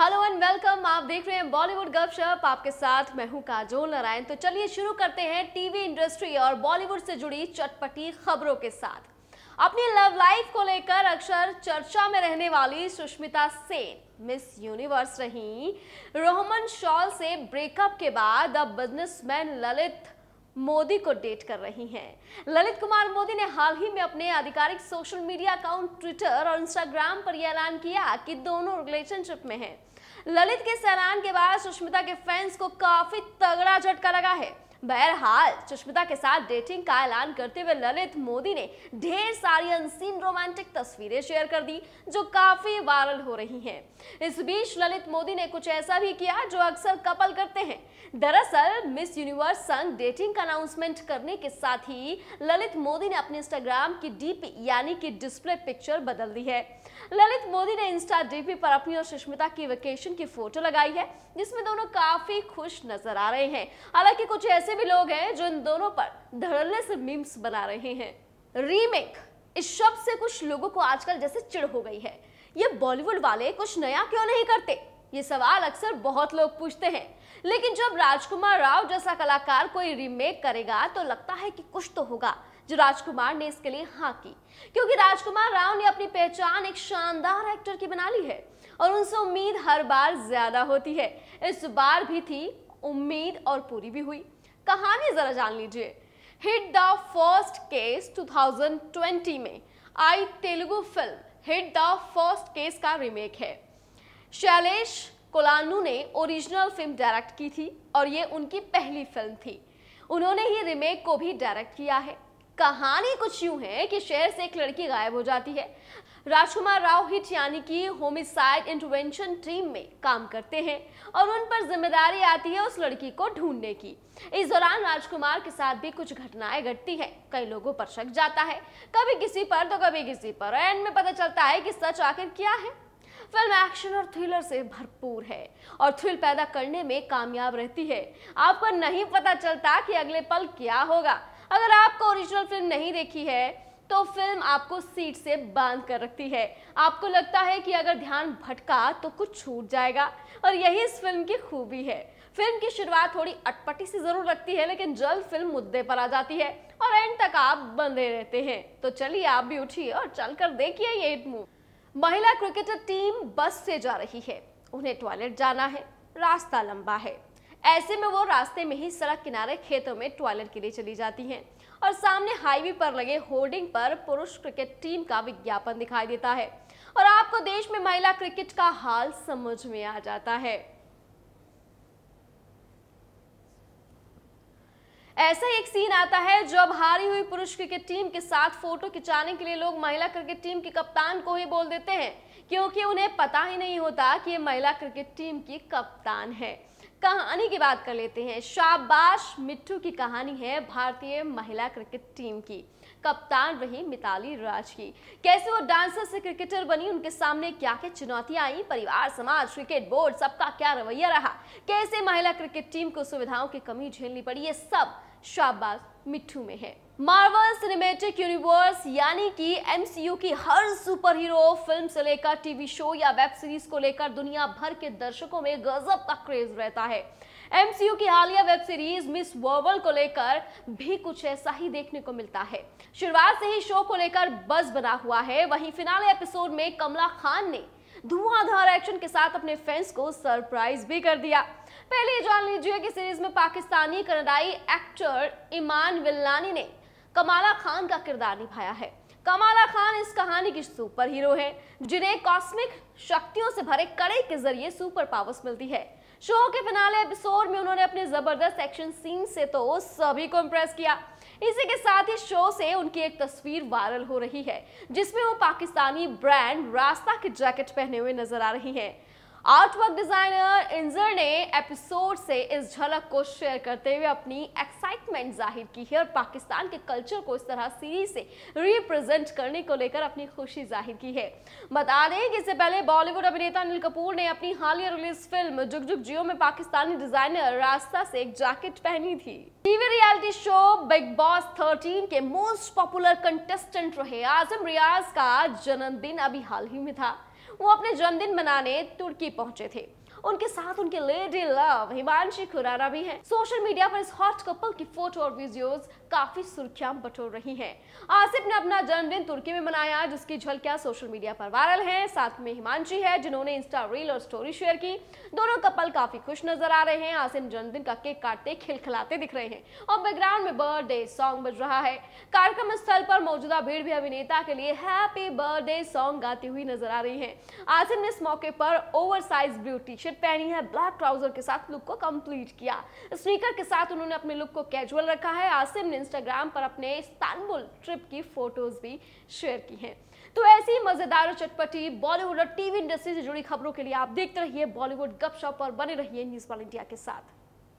Hello and welcome आप देख रहे हैं बॉलीवुड गपशप आपके साथ मैं हूं काजोल नारायण तो चलिए शुरू करते हैं टीवी इंडस्ट्री और बॉलीवुड से जुड़ी चटपटी खबरों के साथ अपनी लव लाइफ को लेकर अक्सर चर्चा में रहने वाली सुष्मिता सेन मिस यूनिवर्स रही रोहमन शॉल से ब्रेकअप के बाद अब बिजनेसमैन ललित मोदी को डेट कर रही हैं ललित कुमार मोदी ने हाल ही में अपने आधिकारिक सोशल मीडिया अकाउंट ट्विटर और इंस्टाग्राम पर यह ऐलान किया कि दोनों रिलेशनशिप में हैं ललित के सैलान ऐलान के बाद सुष्मिता के फैंस को काफी तगड़ा झटका लगा है बहरहाल सुष्मिता के साथ डेटिंग का ऐलान करते हुए ललित मोदी ने ढेर सारी अनसीन रोमांटिक तस्वीरें शेयर कर दी जो काफी वायरल हो रही हैं। इस बीच ललित मोदी ने कुछ ऐसा भी किया जो अक्सर कपल करते हैं दरअसल मिस यूनिवर्स संघ डेटिंग का अनाउंसमेंट करने के साथ ही ललित मोदी ने अपने इंस्टाग्राम की डीपी यानी कि डिस्प्ले पिक्चर बदल दी है ललित मोदी ने इंस्टा डीपी पर अपनी और सुष्मिता की वेकेशन की फोटो लगाई है जिसमें दोनों काफी खुश नजर आ रहे हैं हालांकि कुछ ऐसे ऐसे भी लोग हैं जो इन दोनों पर धड़ल्ले से मीम्स बना रहे हैं रीमेक इस शब्द से कुछ लोगों को आजकल जैसे चिड़ हो गई है ये बॉलीवुड वाले कुछ नया क्यों नहीं करते ये सवाल अक्सर बहुत लोग पूछते हैं लेकिन जब राजकुमार राव जैसा कलाकार कोई रीमेक करेगा तो लगता है कि कुछ तो होगा जो राजकुमार ने इसके लिए हाँ की क्योंकि राजकुमार राव ने अपनी पहचान एक शानदार एक्टर की बना ली है और उनसे उम्मीद हर बार ज्यादा होती है इस बार भी थी उम्मीद और पूरी भी हुई कहानी जरा जान लीजिए हिट द फर्स्ट केस 2020 में आई Telugu film hit the first case का रीमेक है शैलेश कोलानू ने ओरिजिनल फिल्म डायरेक्ट की थी और ये उनकी पहली फिल्म थी उन्होंने ही रिमेक को भी डायरेक्ट किया है कहानी कुछ यूं है कि शहर से एक लड़की गायब हो जाती है राजकुमार राव हिट यानी कि होमिसाइड इंटरवेंशन टीम में काम करते हैं और उन पर जिम्मेदारी आती है उस लड़की को ढूंढने की इस दौरान राजकुमार के साथ भी कुछ घटनाएं घटती हैं कई लोगों पर शक जाता है कभी किसी पर तो कभी किसी पर एंड में पता चलता है कि सच आखिर क्या है फिल्म एक्शन और थ्रिलर से भरपूर है और थ्रिल पैदा करने में कामयाब रहती है आपको नहीं पता चलता कि अगले पल क्या होगा अगर आपको ओरिजिनल फिल्म नहीं देखी है तो फिल्म आपको सीट से बांध कर रखती है आपको लगता है कि अगर ध्यान भटका तो कुछ छूट जाएगा और यही इस फिल्म की खूबी है फिल्म की शुरुआत थोड़ी अटपटी सी जरूर लगती है लेकिन जल्द फिल्म मुद्दे पर आ जाती है और एंड तक आप बंधे रहते हैं तो चलिए आप भी उठिए और चल कर देखिए ये मूव महिला क्रिकेटर टीम बस से जा रही है उन्हें टॉयलेट जाना है रास्ता लंबा है ऐसे में वो रास्ते में ही सड़क किनारे खेतों में टॉयलेट के लिए चली जाती हैं और सामने हाईवे पर लगे होर्डिंग पर पुरुष क्रिकेट टीम का विज्ञापन दिखाई देता है और आपको देश में महिला क्रिकेट का हाल समझ में आ जाता है ऐसा एक सीन आता है जब हारी हुई पुरुष क्रिकेट टीम के साथ फोटो खिंचाने के लिए लोग महिला क्रिकेट टीम के कप्तान को ही बोल देते हैं क्योंकि उन्हें पता ही नहीं होता कि ये महिला क्रिकेट टीम की कप्तान है कहानी की बात कर लेते हैं शाबाश मिट्टू की कहानी है भारतीय महिला क्रिकेट टीम की कप्तान रही मिताली राज की कैसे वो डांसर से क्रिकेटर बनी उनके सामने क्या क्या चुनौतियां आई परिवार समाज क्रिकेट बोर्ड सबका क्या रवैया रहा कैसे महिला क्रिकेट टीम को सुविधाओं की कमी झेलनी पड़ी ये सब शाबाश मिट्टू में है मार्वल सिनेमेटिक यूनिवर्स यानी कि एमसीयू की हर सुपर हीरो फिल्म से लेकर टीवी शो या वेब सीरीज को लेकर दुनिया भर के दर्शकों में गजब का क्रेज रहता है एमसीयू की हालिया वेब सीरीज मिस वर्वल को लेकर भी कुछ ऐसा ही देखने को मिलता है शुरुआत से ही शो को लेकर बस बना हुआ है वहीं फिनाले एपिसोड में कमला खान ने धुआंधार एक्शन के साथ अपने फैंस को सरप्राइज भी कर दिया पहले ये जान लीजिए कि सीरीज में पाकिस्तानी कनाडाई एक्टर ईमान विल्लानी ने कमाला खान का किरदार निभाया है कमाला खान इस कहानी की सुपर हीरो है जिन्हें कॉस्मिक शक्तियों से भरे कड़े के जरिए सुपर पावर्स मिलती है शो के फिनाले एपिसोड में उन्होंने अपने जबरदस्त एक्शन सीन से तो सभी को इम्प्रेस किया इसी के साथ ही शो से उनकी एक तस्वीर वायरल हो रही है जिसमें वो पाकिस्तानी ब्रांड रास्ता की जैकेट पहने हुए नजर आ रही हैं आर्टवर्क डिजाइनर इंजर ने एपिसोड से इस झलक को शेयर करते हुए अपनी एक्साइटमेंट जाहिर की है और पाकिस्तान के कल्चर को इस तरह सीरीज से रिप्रेजेंट करने को लेकर अपनी खुशी जाहिर की है बता दें कि इससे पहले बॉलीवुड अभिनेता अनिल कपूर ने अपनी हालिया रिलीज फिल्म जुग जुग जियो में पाकिस्तानी डिजाइनर रास्ता से एक जैकेट पहनी थी TV reality show Big Boss thirteen के मोस्ट पॉपुलर कंटेस्टेंट रहे आजम रियाज का जन्मदिन अभी हाल ही में था वो अपने जन्मदिन मनाने तुर्की पहुंचे थे उनके साथ उनके लेडी लव हिमांशी खुराना भी है सोशल मीडिया पर इस हॉट कपल की फोटो और वीडियोस काफी सुर्खियां बटोर रही हैं आसिफ ने अपना जन्मदिन तुर्की में मनाया जिसकी झलकियां सोशल मीडिया पर वायरल हैं साथ में हिमांशी है जिन्होंने इंस्टा रील और स्टोरी शेयर की दोनों कपल काफी खुश नजर आ रहे हैं आसिफ जन्मदिन का केक काटते खिलखिलाते दिख रहे हैं और बैकग्राउंड में बर्थडे सॉन्ग बज रहा है कार्यक्रम स्थल पर मौजूदा भीड़ भी अभिनेता के लिए हैप्पी बर्थडे सॉन्ग गाती हुई नजर आ रही है आसिफ ने इस मौके पर oversize blue T shirt shirt पहनी है ब्लैक ट्राउजर के साथ लुक को कंप्लीट किया स्नीकर के साथ उन्होंने अपने लुक को कैजुअल रखा है आसिम ने इंस्टाग्राम पर अपने इस्तानबुल ट्रिप की फोटोज भी शेयर की हैं तो ऐसी मजेदार और चटपटी बॉलीवुड और टीवी इंडस्ट्री से जुड़ी खबरों के लिए आप देखते रहिए बॉलीवुड गपशप और बने रहिए न्यूज वाल इंडिया के साथ